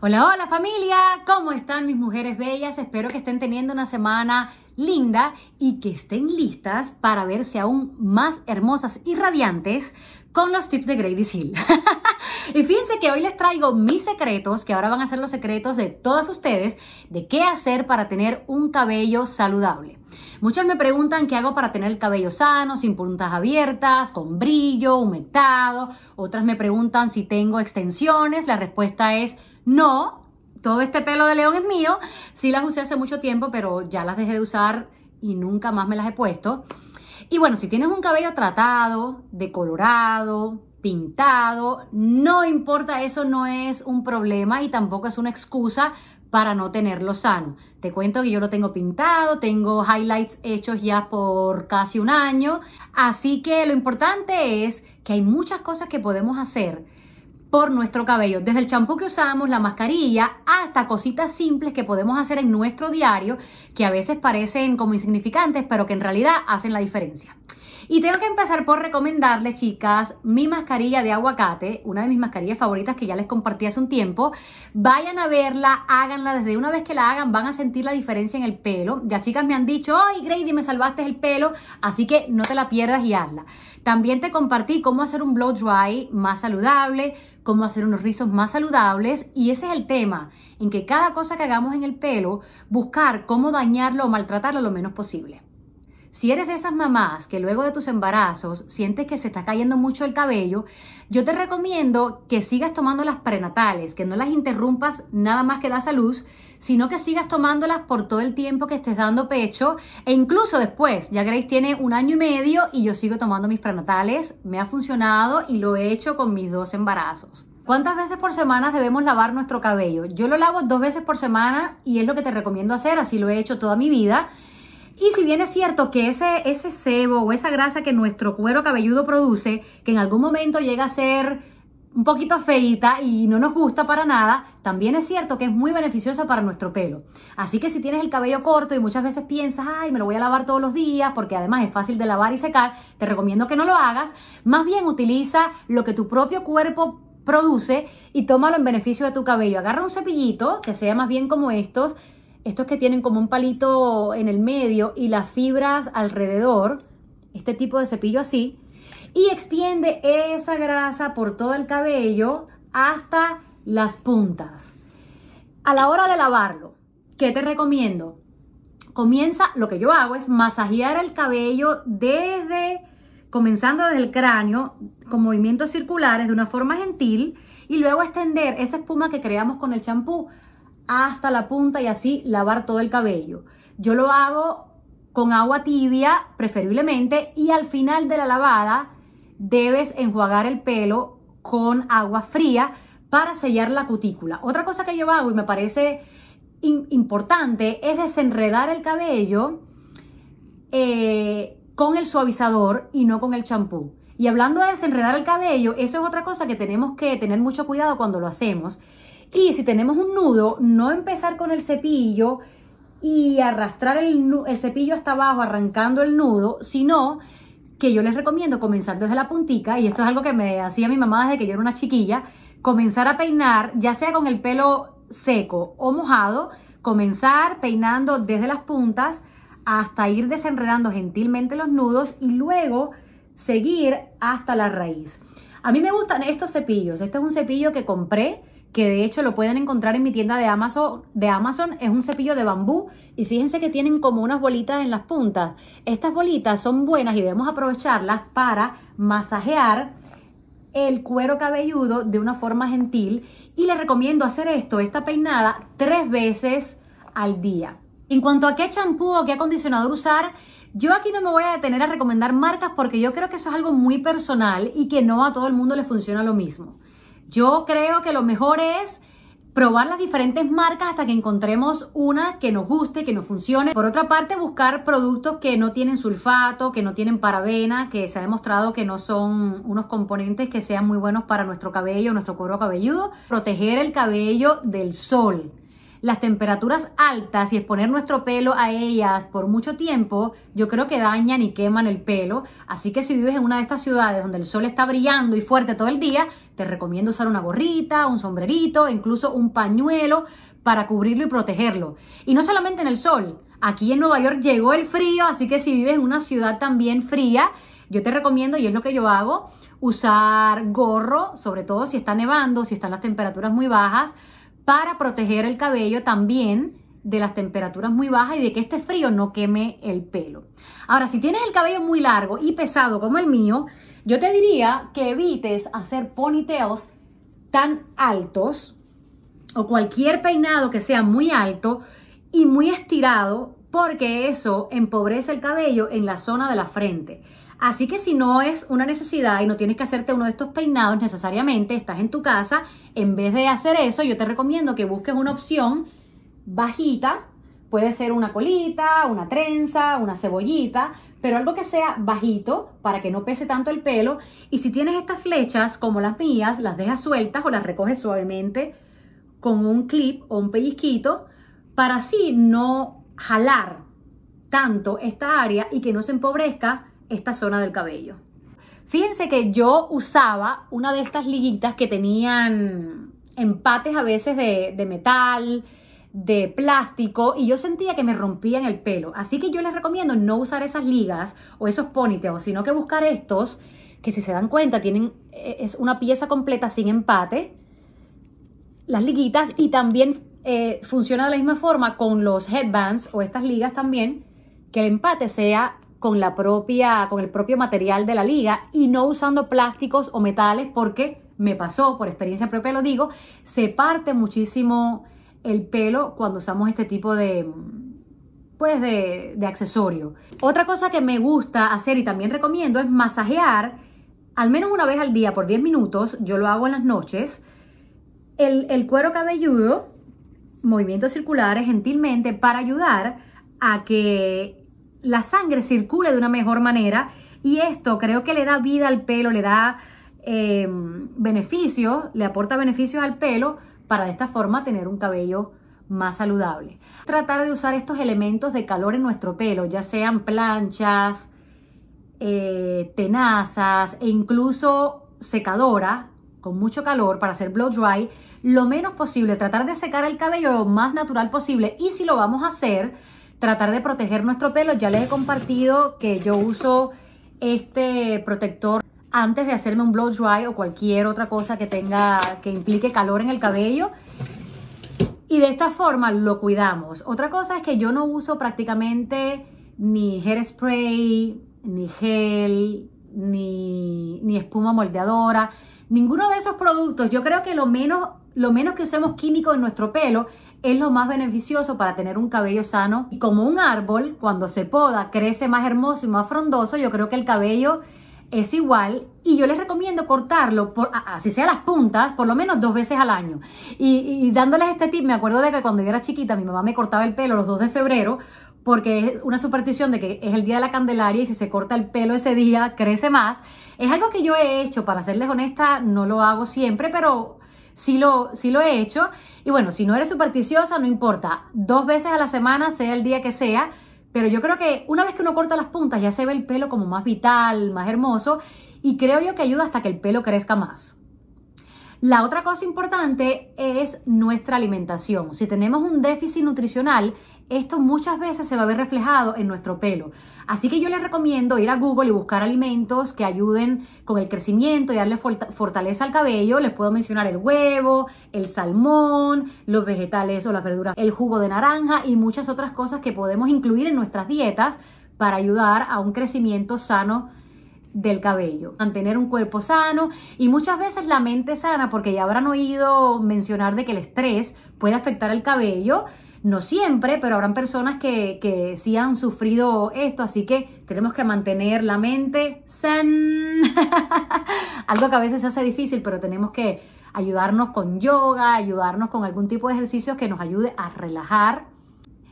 Hola, hola familia, ¿cómo están mis mujeres bellas? Espero que estén teniendo una semana linda y que estén listas para verse aún más hermosas y radiantes con los tips de Grady's Hill. y fíjense que hoy les traigo mis secretos, que ahora van a ser los secretos de todas ustedes, de qué hacer para tener un cabello saludable. Muchas me preguntan qué hago para tener el cabello sano, sin puntas abiertas, con brillo, humectado. Otras me preguntan si tengo extensiones. La respuesta es no, todo este pelo de león es mío. Sí las usé hace mucho tiempo, pero ya las dejé de usar y nunca más me las he puesto. Y bueno, si tienes un cabello tratado, decolorado, pintado, no importa, eso no es un problema y tampoco es una excusa para no tenerlo sano. Te cuento que yo lo tengo pintado, tengo highlights hechos ya por casi un año, así que lo importante es que hay muchas cosas que podemos hacer por nuestro cabello. Desde el champú que usamos, la mascarilla, hasta cositas simples que podemos hacer en nuestro diario, que a veces parecen como insignificantes, pero que en realidad hacen la diferencia. Y tengo que empezar por recomendarles, chicas, mi mascarilla de aguacate, una de mis mascarillas favoritas que ya les compartí hace un tiempo. Vayan a verla, háganla, desde una vez que la hagan van a sentir la diferencia en el pelo. Ya chicas me han dicho, ay Grady, me salvaste el pelo, así que no te la pierdas y hazla. También te compartí cómo hacer un blow dry más saludable, cómo hacer unos rizos más saludables y ese es el tema, en que cada cosa que hagamos en el pelo, buscar cómo dañarlo o maltratarlo lo menos posible. Si eres de esas mamás que luego de tus embarazos sientes que se está cayendo mucho el cabello, yo te recomiendo que sigas tomando las prenatales, que no las interrumpas nada más que da salud sino que sigas tomándolas por todo el tiempo que estés dando pecho e incluso después. Ya Grace tiene un año y medio y yo sigo tomando mis prenatales, me ha funcionado y lo he hecho con mis dos embarazos. ¿Cuántas veces por semana debemos lavar nuestro cabello? Yo lo lavo dos veces por semana y es lo que te recomiendo hacer, así lo he hecho toda mi vida. Y si bien es cierto que ese, ese sebo o esa grasa que nuestro cuero cabelludo produce, que en algún momento llega a ser un poquito feita y no nos gusta para nada, también es cierto que es muy beneficiosa para nuestro pelo. Así que si tienes el cabello corto y muchas veces piensas, ay, me lo voy a lavar todos los días porque además es fácil de lavar y secar, te recomiendo que no lo hagas. Más bien utiliza lo que tu propio cuerpo produce y tómalo en beneficio de tu cabello. Agarra un cepillito que sea más bien como estos, estos que tienen como un palito en el medio y las fibras alrededor, este tipo de cepillo así y extiende esa grasa por todo el cabello hasta las puntas. A la hora de lavarlo, ¿qué te recomiendo? Comienza, lo que yo hago es masajear el cabello desde, comenzando desde el cráneo, con movimientos circulares de una forma gentil y luego extender esa espuma que creamos con el champú hasta la punta y así lavar todo el cabello. Yo lo hago con agua tibia, preferiblemente, y al final de la lavada debes enjuagar el pelo con agua fría para sellar la cutícula. Otra cosa que yo hago y me parece importante es desenredar el cabello eh, con el suavizador y no con el champú. Y hablando de desenredar el cabello, eso es otra cosa que tenemos que tener mucho cuidado cuando lo hacemos. Y si tenemos un nudo, no empezar con el cepillo y arrastrar el, el cepillo hasta abajo arrancando el nudo, sino que yo les recomiendo comenzar desde la puntica, y esto es algo que me hacía mi mamá desde que yo era una chiquilla, comenzar a peinar, ya sea con el pelo seco o mojado, comenzar peinando desde las puntas hasta ir desenredando gentilmente los nudos y luego seguir hasta la raíz. A mí me gustan estos cepillos. Este es un cepillo que compré que de hecho lo pueden encontrar en mi tienda de Amazon, de Amazon, es un cepillo de bambú y fíjense que tienen como unas bolitas en las puntas. Estas bolitas son buenas y debemos aprovecharlas para masajear el cuero cabelludo de una forma gentil y les recomiendo hacer esto, esta peinada, tres veces al día. En cuanto a qué champú o qué acondicionador usar, yo aquí no me voy a detener a recomendar marcas porque yo creo que eso es algo muy personal y que no a todo el mundo le funciona lo mismo. Yo creo que lo mejor es probar las diferentes marcas hasta que encontremos una que nos guste, que nos funcione. Por otra parte, buscar productos que no tienen sulfato, que no tienen parabena, que se ha demostrado que no son unos componentes que sean muy buenos para nuestro cabello, nuestro cuero cabelludo. Proteger el cabello del sol las temperaturas altas y exponer nuestro pelo a ellas por mucho tiempo, yo creo que dañan y queman el pelo. Así que si vives en una de estas ciudades donde el sol está brillando y fuerte todo el día, te recomiendo usar una gorrita, un sombrerito, incluso un pañuelo para cubrirlo y protegerlo. Y no solamente en el sol, aquí en Nueva York llegó el frío, así que si vives en una ciudad también fría, yo te recomiendo, y es lo que yo hago, usar gorro, sobre todo si está nevando, si están las temperaturas muy bajas, para proteger el cabello también de las temperaturas muy bajas y de que este frío no queme el pelo. Ahora, si tienes el cabello muy largo y pesado como el mío, yo te diría que evites hacer ponytails tan altos o cualquier peinado que sea muy alto y muy estirado porque eso empobrece el cabello en la zona de la frente. Así que si no es una necesidad y no tienes que hacerte uno de estos peinados necesariamente, estás en tu casa, en vez de hacer eso, yo te recomiendo que busques una opción bajita, puede ser una colita, una trenza, una cebollita, pero algo que sea bajito para que no pese tanto el pelo. Y si tienes estas flechas como las mías, las dejas sueltas o las recoges suavemente con un clip o un pellizquito para así no jalar tanto esta área y que no se empobrezca esta zona del cabello. Fíjense que yo usaba una de estas liguitas que tenían empates a veces de, metal, de plástico y yo sentía que me rompían el pelo. Así que yo les recomiendo no usar esas ligas o esos ponytails, sino que buscar estos que si se dan cuenta tienen eh, es una pieza completa sin empate, las liguitas y también eh, funciona de la misma forma con los headbands o estas ligas también, que el empate sea con, la propia, con el propio material de la liga y no usando plásticos o metales porque me pasó, por experiencia propia lo digo, se parte muchísimo el pelo cuando usamos este tipo de, pues de, accesorio. Otra cosa que me gusta hacer y también recomiendo es masajear al menos una vez al día por 10 minutos, yo lo hago en las noches, el cuero cabelludo, movimientos circulares gentilmente para ayudar a que la sangre circule de una mejor manera y esto creo que le da vida al pelo, le da eh, beneficios, le aporta beneficios al pelo para de esta forma tener un cabello más saludable. Tratar de usar estos elementos de calor en nuestro pelo, ya sean planchas, eh, tenazas e incluso secadora con mucho calor para hacer blow dry, lo menos posible, tratar de secar el cabello lo más natural posible y si lo vamos a hacer, tratar de proteger nuestro pelo. Ya les he compartido que yo uso este protector antes de hacerme un blow dry o cualquier otra cosa que tenga, que implique calor en el cabello. Y de esta forma lo cuidamos. Otra cosa es que yo no uso prácticamente ni spray, ni gel, ni, ni espuma moldeadora. Ninguno de esos productos. Yo creo que lo menos, lo menos que usemos químico en nuestro pelo es lo más beneficioso para tener un cabello sano. Y como un árbol, cuando se poda, crece más hermoso y más frondoso, yo creo que el cabello es igual y yo les recomiendo cortarlo, por, así sea las puntas, por lo menos dos veces al año. Y, dándoles este tip, me acuerdo de que cuando yo era chiquita mi mamá me cortaba el pelo los 2 de febrero porque es una superstición de que es el día de la Candelaria y si se corta el pelo ese día crece más. Es algo que yo he hecho, para serles honesta, no lo hago siempre, pero sí lo, lo he hecho. Y bueno, si no eres supersticiosa, no importa. Dos veces a la semana, sea el día que sea. Pero yo creo que una vez que uno corta las puntas, ya se ve el pelo como más vital, más hermoso. Y creo yo que ayuda hasta que el pelo crezca más. La otra cosa importante es nuestra alimentación. Si tenemos un déficit nutricional, esto muchas veces se va a ver reflejado en nuestro pelo. Así que yo les recomiendo ir a Google y buscar alimentos que ayuden con el crecimiento y darle fortaleza al cabello. Les puedo mencionar el huevo, el salmón, los vegetales o las verduras, el jugo de naranja y muchas otras cosas que podemos incluir en nuestras dietas para ayudar a un crecimiento sano del cabello, mantener un cuerpo sano y muchas veces la mente sana, porque ya habrán oído mencionar de que el estrés puede afectar el cabello, no siempre, pero habrán personas que, que sí han sufrido esto, así que tenemos que mantener la mente zen. Algo que a veces se hace difícil, pero tenemos que ayudarnos con yoga, ayudarnos con algún tipo de ejercicios que nos ayude a relajar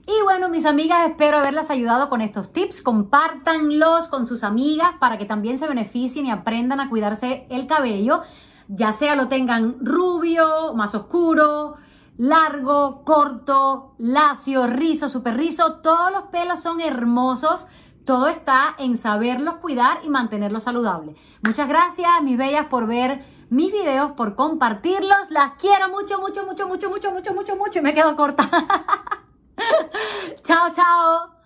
y bueno, mis amigas, espero haberlas ayudado con estos tips. Compártanlos con sus amigas para que también se beneficien y aprendan a cuidarse el cabello, ya sea lo tengan rubio, más oscuro, largo, corto, lacio, rizo, super rizo. Todos los pelos son hermosos. Todo está en saberlos cuidar y mantenerlos saludables. Muchas gracias, mis bellas, por ver mis videos, por compartirlos. Las quiero mucho, mucho, mucho, mucho, mucho, mucho, mucho, mucho. y Me quedo corta. chao, chao.